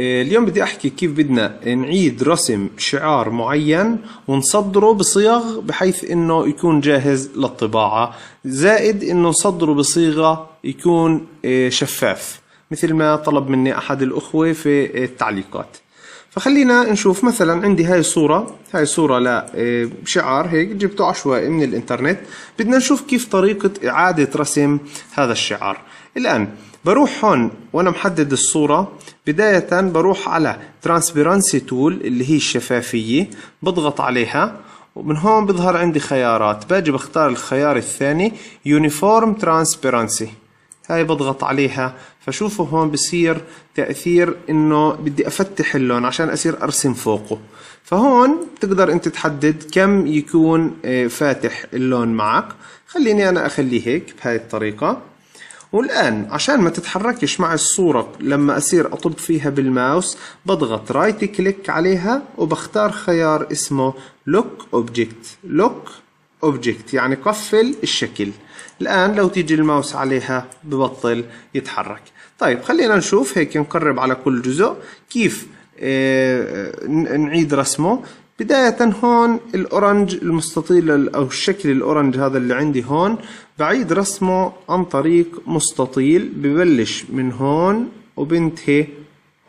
إيه، اليوم بدي احكي كيف بدنا نعيد رسم شعار معين ونصدره بصيغ بحيث انه يكون جاهز للطباعه زائد انه نصدره بصيغه يكون إيه، شفاف مثل ما طلب مني احد الاخوه في التعليقات فخلينا نشوف مثلا عندي هاي الصورة هاي صورة لشعار إيه، هيك جبته عشوائي من الانترنت بدنا نشوف كيف طريقة إعادة رسم هذا الشعار الآن بروح هون وأنا محدد الصورة بداية بروح على Transparency تول اللي هي الشفافية بضغط عليها ومن هون بظهر عندي خيارات باجي بختار الخيار الثاني يونيفورم Transparency هاي بضغط عليها فشوفوا هون بصير تأثير انه بدي افتح اللون عشان اصير ارسم فوقه فهون بتقدر انت تحدد كم يكون آه، فاتح اللون معك خليني انا اخليه هيك بهاي الطريقة والآن عشان ما تتحركش مع الصورة لما أصير أطب فيها بالماوس بضغط رايت كليك عليها وبختار خيار اسمه لوك أوبجكت لوك أوبجكت يعني قفل الشكل الآن لو تيجي الماوس عليها ببطل يتحرك طيب خلينا نشوف هيك نقرب على كل جزء كيف آه، نعيد رسمه بداية هون الأورنج المستطيل أو الشكل الأورنج هذا اللي عندي هون بعيد رسمه عن طريق مستطيل ببلش من هون وبنتهي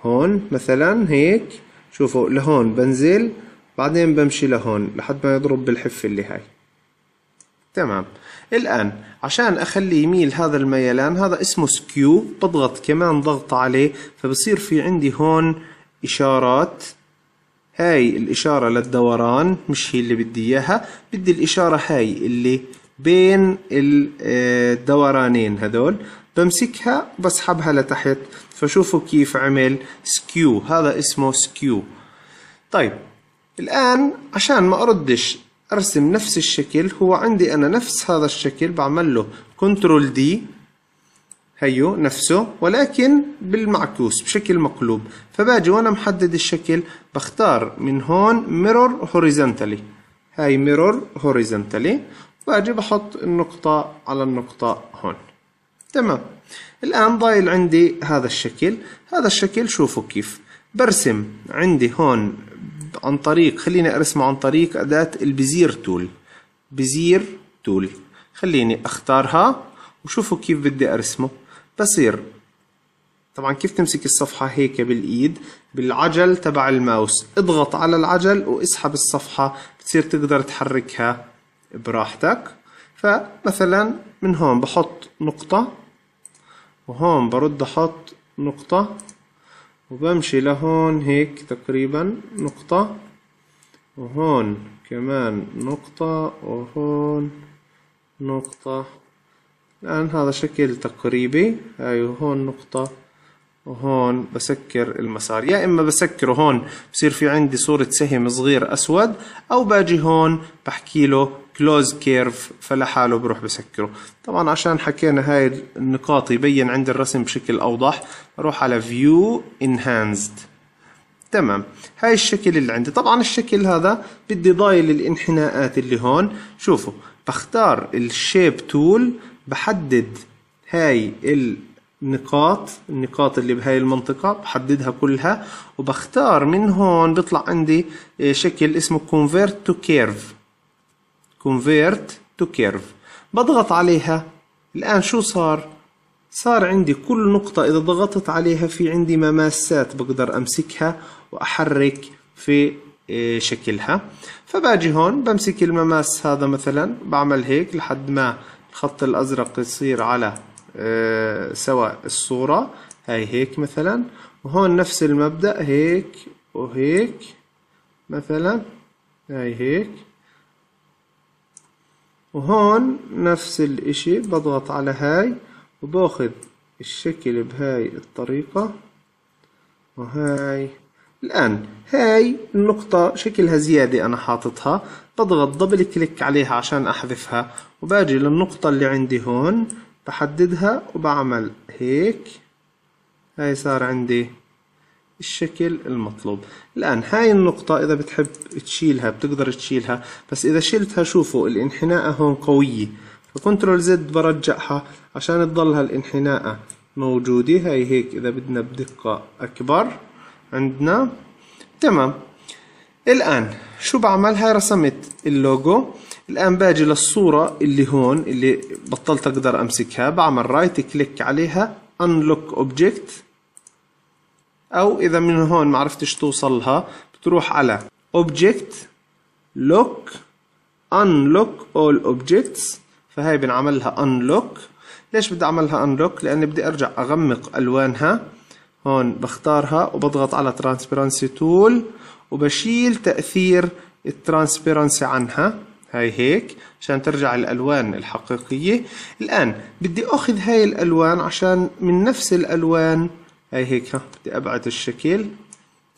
هون مثلا هيك شوفوا لهون بنزل بعدين بمشي لهون لحد ما يضرب بالحفة اللي هاي تمام الآن عشان أخلي يميل هذا الميلان هذا اسمه سكيو بضغط كمان ضغط عليه فبصير في عندي هون إشارات هاي الإشارة للدوران مش هي اللي بدي إياها بدي الإشارة هاي اللي بين الدورانين آه، هذول بمسكها بسحبها لتحت فشوفوا كيف عمل سكيو هذا اسمه سكيو طيب الآن عشان ما أردش أرسم نفس الشكل هو عندي أنا نفس هذا الشكل بعمل له كنترول دي هيو نفسه ولكن بالمعكوس بشكل مقلوب فباجي وانا محدد الشكل بختار من هون ميرور هوريزنتالي هاي ميرور هوريزنتالي باجي بحط النقطة على النقطة هون تمام الآن ضايل عندي هذا الشكل هذا الشكل شوفوا كيف برسم عندي هون عن طريق خليني أرسمه عن طريق أداة البزير تول بزير تول خليني أختارها وشوفوا كيف بدي أرسمه بصير طبعا كيف تمسك الصفحة هيك بالإيد بالعجل تبع الماوس اضغط على العجل واسحب الصفحة بتصير تقدر تحركها براحتك فمثلا من هون بحط نقطة وهون برد أحط نقطة وبمشي لهون هيك تقريبا نقطة وهون كمان نقطة وهون نقطة الآن هذا شكل تقريبي هاي أيوه، هون نقطة وهون بسكر المسار يا إما بسكره هون بصير في عندي صورة سهم صغير أسود أو باجي هون بحكي له كلوز كيرف فلحاله بروح بسكره طبعا عشان حكينا هاي النقاط يبين عندي الرسم بشكل أوضح بروح على فيو انهانسد تمام هاي الشكل اللي عندي طبعا الشكل هذا بدي ضايل الانحناءات اللي هون شوفوا بختار الشيب تول بحدد هاي النقاط النقاط اللي بهاي المنطقة بحددها كلها وبختار من هون بيطلع عندي آه، شكل اسمه convert to curve convert to curve بضغط عليها الآن شو صار صار عندي كل نقطة إذا ضغطت عليها في عندي مماسات بقدر أمسكها وأحرك في آه، شكلها فباجي هون بمسك المماس هذا مثلا بعمل هيك لحد ما الخط الأزرق يصير على آه، سواء الصورة هاي هيك مثلا وهون نفس المبدأ هيك وهيك مثلا هاي هيك وهون نفس الاشي بضغط على هاي وباخذ الشكل بهاي الطريقة وهاي الآن هاي النقطة شكلها زيادة أنا حاططها بضغط دبل كليك عليها عشان أحذفها وباجي للنقطة اللي عندي هون بحددها وبعمل هيك هاي صار عندي الشكل المطلوب الآن هاي النقطة إذا بتحب تشيلها بتقدر تشيلها بس إذا شلتها شوفوا الانحناء هون قوية فكنترول زد برجعها عشان تضلها الانحناء موجودة هاي هيك إذا بدنا بدقة أكبر عندنا تمام الآن شو بعمل هاي رسمت اللوجو الآن باجي للصورة اللي هون اللي بطلت أقدر أمسكها بعمل رايت كليك عليها انلوك اوبجكت أو إذا من هون ما عرفتش توصلها بتروح على اوبجكت لوك انلوك اول اوبجكتس فهي بنعملها انلوك ليش بدي أعملها انلوك لأني بدي أرجع أغمق ألوانها هون بختارها وبضغط على ترانسبيرنسي تول وبشيل تأثير الترانسبيرنسي عنها هاي هيك عشان ترجع الألوان الحقيقية الآن بدي أخذ هاي الألوان عشان من نفس الألوان هاي هيك ها بدي أبعد الشكل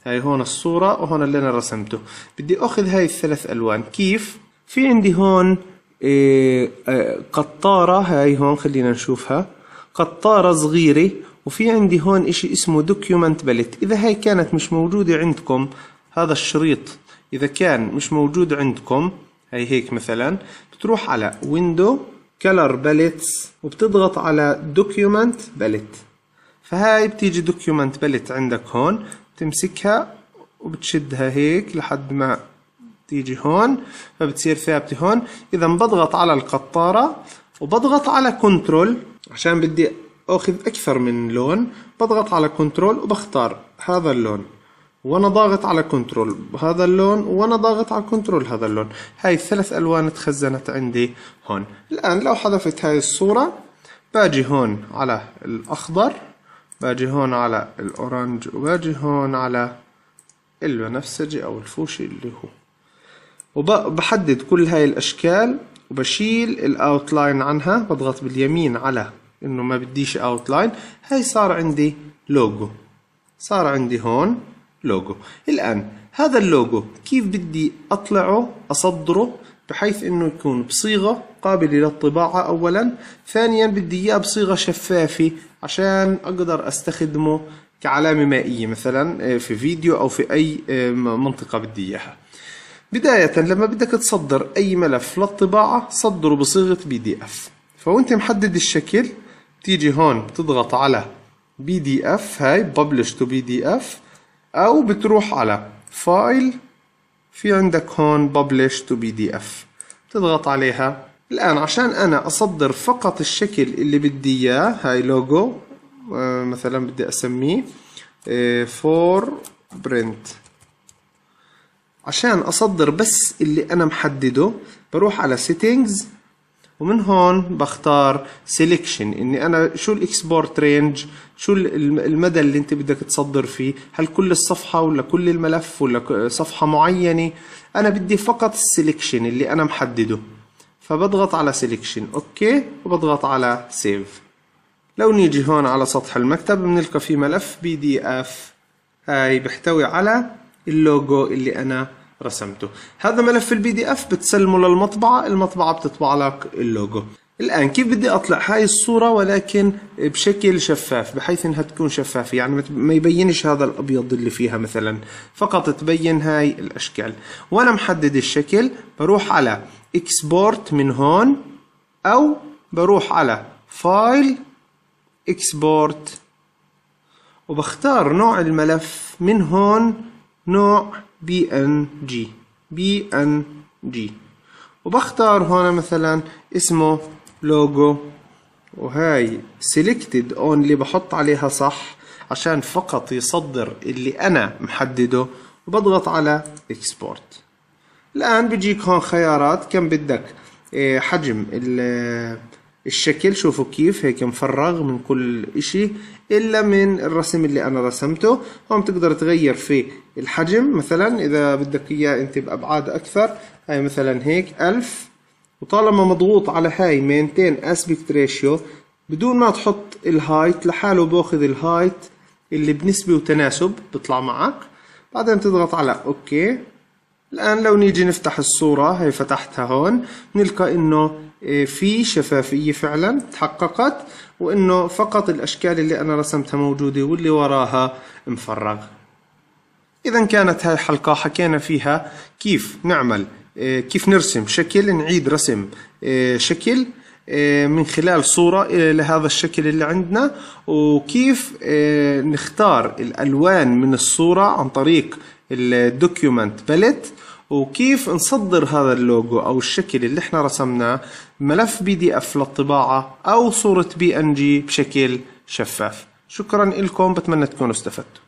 هاي هون الصورة وهون اللي أنا رسمته بدي أخذ هاي الثلاث ألوان كيف؟ في عندي هون إيه، إيه، قطارة هاي هون خلينا نشوفها قطارة صغيرة وفي عندي هون إشي اسمه دوكيومنت باليت إذا هاي كانت مش موجودة عندكم هذا الشريط إذا كان مش موجود عندكم هي هيك مثلا بتروح على ويندو كلر باليتس وبتضغط على دوكيومنت باليت فهاي بتيجي دوكيومنت باليت عندك هون بتمسكها وبتشدها هيك لحد ما تيجي هون فبتصير ثابتة هون إذا بضغط على القطارة وبضغط على كنترول عشان بدي أخذ أكثر من لون بضغط على كنترول وبختار هذا اللون وانا ضاغط على كنترول هذا اللون وانا ضاغط على كنترول هذا اللون هاي الثلاث الوان تخزنت عندي هون الان لو حذفت هاي الصورة باجي هون على الاخضر باجي هون على الاورنج وباجي هون على البنفسجي او الفوشي اللي هو وبحدد كل هاي الاشكال وبشيل الاوتلاين عنها بضغط باليمين على انه ما بديش اوتلاين هاي صار عندي لوجو صار عندي هون لوجو الآن هذا اللوجو كيف بدي أطلعه أصدره بحيث انه يكون بصيغه قابله للطباعه اولا ثانيا بدي اياه بصيغه شفافه عشان اقدر استخدمه كعلامه مائيه مثلا آه، في فيديو او في اي آه، منطقه بدي اياها بدايه لما بدك تصدر اي ملف للطباعه صدره بصيغه بي دي اف فوانت محدد الشكل تيجي هون بتضغط على بي دي اف هاي ببلش تو بي دي اف أو بتروح على فايل في عندك هون publish to pdf بتضغط عليها الآن عشان أنا أصدر فقط الشكل اللي بدي إياه هاي لوجو آه، مثلا بدي أسميه فور آه، برنت print عشان أصدر بس اللي أنا محدده بروح على settings ومن هون بختار selection إني أنا شو الإكسبورت رينج شو المدى اللي انت بدك تصدر فيه هل كل الصفحة ولا كل الملف ولا صفحة معينة انا بدي فقط السلكشن اللي انا محدده فبضغط على سلكشن اوكي وبضغط على سيف لو نيجي هون على سطح المكتب بنلقى في ملف بي دي اف هاي بيحتوي على اللوجو اللي انا رسمته هذا ملف البي دي اف بتسلمه للمطبعة المطبعة بتطبع لك اللوجو الآن كيف بدي أطلع هاي الصورة ولكن بشكل شفاف بحيث إنها تكون شفافة يعني ما يبينش هذا الأبيض اللي فيها مثلا فقط تبين هاي الأشكال وأنا محدد الشكل بروح على إكسبورت من هون أو بروح على فايل إكسبورت وبختار نوع الملف من هون نوع بي بي ان جي ان جي وبختار هون مثلا اسمه لوجو وهاي سيلكتد اونلي بحط عليها صح عشان فقط يصدر اللي انا محدده وبضغط على اكسبورت الان بيجيك هون خيارات كم بدك إيه، حجم الشكل شوفوا كيف هيك مفرغ من كل اشي الا من الرسم اللي انا رسمته هون بتقدر تغير في الحجم مثلا اذا بدك اياه انت بابعاد اكثر هاي مثلا هيك الف وطالما مضغوط على هاي مينتين اسبيكت ريشيو بدون ما تحط الهايت لحاله باخذ الهايت اللي بنسبة وتناسب بيطلع معك بعدين تضغط على اوكي الآن لو نيجي نفتح الصورة هي فتحتها هون نلقى إنه إيه، في شفافية فعلا تحققت وإنه فقط الأشكال اللي أنا رسمتها موجودة واللي وراها مفرغ إذا كانت هاي حلقة حكينا فيها كيف نعمل إيه، كيف نرسم شكل نعيد رسم إيه، شكل إيه، من خلال صورة لهذا الشكل اللي عندنا وكيف نختار الألوان من الصورة عن طريق الدوكيومنت باليت وكيف نصدر هذا اللوجو او الشكل اللي احنا رسمناه ملف بي دي اف للطباعه او صوره بي ان جي بشكل شفاف شكرا لكم بتمنى تكونوا استفدتوا